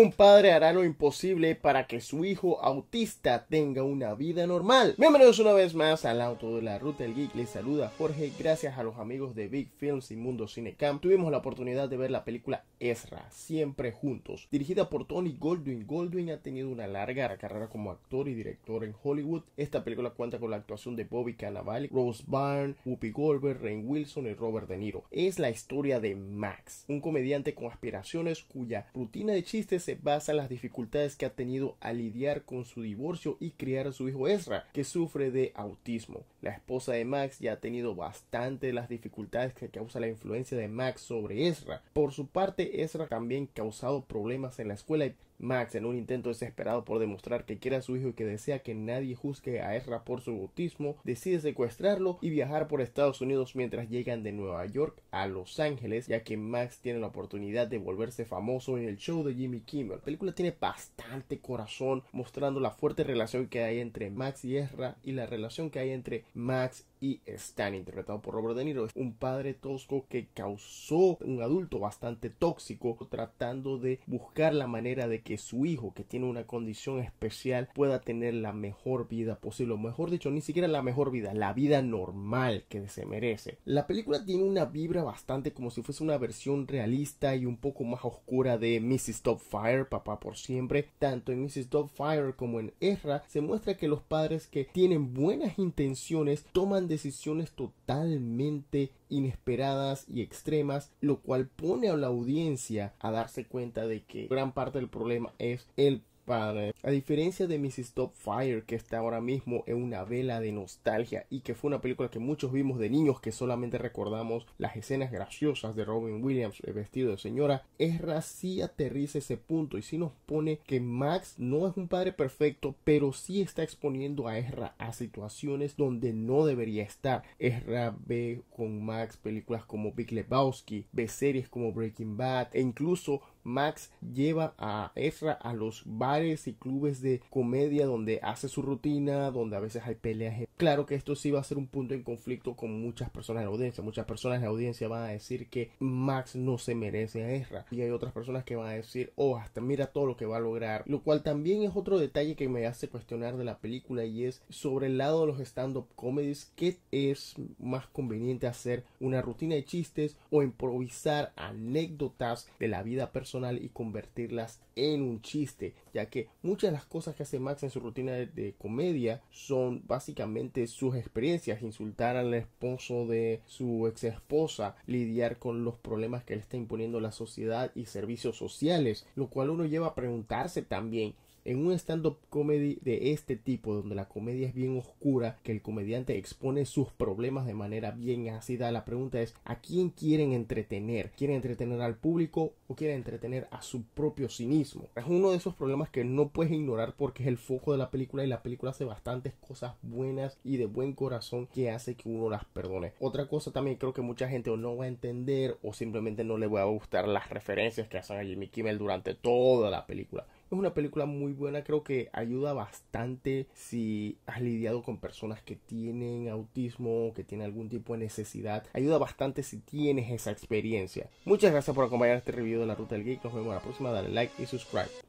Un padre hará lo imposible para que su hijo autista tenga una vida normal. Bienvenidos una vez más al auto de la ruta del geek. Les saluda Jorge. Gracias a los amigos de Big Films y Mundo Cinecam tuvimos la oportunidad de ver la película Ezra, siempre juntos, dirigida por Tony Goldwyn. Goldwyn ha tenido una larga carrera como actor y director en Hollywood. Esta película cuenta con la actuación de Bobby Cannavale, Rose Byrne, Whoopi Goldberg, Rain Wilson y Robert De Niro. Es la historia de Max, un comediante con aspiraciones cuya rutina de chistes basa las dificultades que ha tenido a lidiar con su divorcio y criar a su hijo Ezra, que sufre de autismo. La esposa de Max ya ha tenido bastante de las dificultades que causa la influencia de Max sobre Ezra. Por su parte, Ezra también ha causado problemas en la escuela y Max, en un intento desesperado por demostrar que quiere a su hijo y que desea que nadie juzgue a Ezra por su bautismo, decide secuestrarlo y viajar por Estados Unidos mientras llegan de Nueva York a Los Ángeles, ya que Max tiene la oportunidad de volverse famoso en el show de Jimmy Kimmel. La película tiene bastante corazón, mostrando la fuerte relación que hay entre Max y Ezra y la relación que hay entre Max y Stan, interpretado por Robert De Niro, es un padre tosco que causó un adulto bastante tóxico tratando de buscar la manera de que su hijo, que tiene una condición especial, pueda tener la mejor vida posible, o mejor dicho, ni siquiera la mejor vida, la vida normal que se merece. La película tiene una vibra bastante como si fuese una versión realista y un poco más oscura de Mrs. Topfire, papá por siempre. Tanto en Mrs. Topfire como en Ezra se muestra que los padres que tienen buenas intenciones toman decisiones totalmente inesperadas y extremas, lo cual pone a la audiencia a darse cuenta de que gran parte del problema es el a diferencia de Mrs. Fire que está ahora mismo en una vela de nostalgia y que fue una película que muchos vimos de niños que solamente recordamos las escenas graciosas de Robin Williams eh, vestido de señora, Ezra sí aterriza ese punto y sí nos pone que Max no es un padre perfecto, pero sí está exponiendo a Ezra a situaciones donde no debería estar. Ezra ve con Max películas como Big Lebowski, ve series como Breaking Bad e incluso Max lleva a Ezra a los bares y clubes de comedia donde hace su rutina, donde a veces hay peleaje, Claro que esto sí va a ser un punto en conflicto con muchas personas en la audiencia. Muchas personas en la audiencia van a decir que Max no se merece a Ezra. Y hay otras personas que van a decir, oh, hasta mira todo lo que va a lograr. Lo cual también es otro detalle que me hace cuestionar de la película y es sobre el lado de los stand-up comedies, ¿qué es más conveniente hacer? ¿Una rutina de chistes o improvisar anécdotas de la vida personal? y convertirlas en un chiste, ya que muchas de las cosas que hace Max en su rutina de, de comedia son básicamente sus experiencias, insultar al esposo de su ex esposa, lidiar con los problemas que le está imponiendo la sociedad y servicios sociales, lo cual uno lleva a preguntarse también en un stand-up comedy de este tipo, donde la comedia es bien oscura, que el comediante expone sus problemas de manera bien ácida, la pregunta es, ¿a quién quieren entretener? ¿Quieren entretener al público o quieren entretener a su propio cinismo? Es uno de esos problemas que no puedes ignorar porque es el foco de la película y la película hace bastantes cosas buenas y de buen corazón que hace que uno las perdone. Otra cosa también creo que mucha gente o no va a entender o simplemente no le va a gustar las referencias que hacen a Jimmy Kimmel durante toda la película. Es una película muy buena, creo que ayuda bastante si has lidiado con personas que tienen autismo o que tienen algún tipo de necesidad. Ayuda bastante si tienes esa experiencia. Muchas gracias por acompañar este review de la Ruta del Geek. Nos vemos la próxima. Dale like y subscribe.